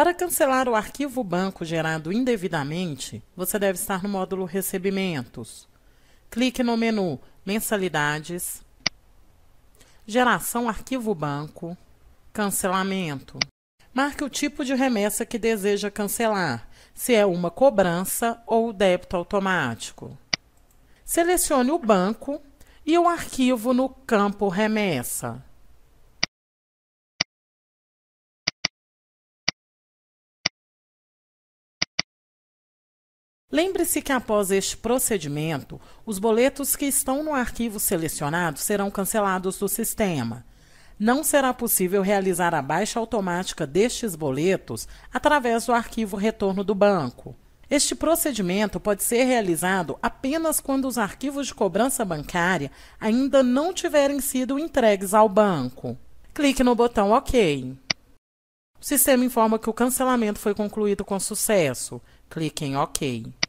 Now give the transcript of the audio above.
Para cancelar o arquivo banco gerado indevidamente, você deve estar no módulo Recebimentos. Clique no menu Mensalidades, Geração Arquivo Banco, Cancelamento. Marque o tipo de remessa que deseja cancelar, se é uma cobrança ou débito automático. Selecione o banco e o arquivo no campo Remessa. Lembre-se que após este procedimento, os boletos que estão no arquivo selecionado serão cancelados do sistema. Não será possível realizar a baixa automática destes boletos através do arquivo retorno do banco. Este procedimento pode ser realizado apenas quando os arquivos de cobrança bancária ainda não tiverem sido entregues ao banco. Clique no botão OK. O sistema informa que o cancelamento foi concluído com sucesso. Clique em OK.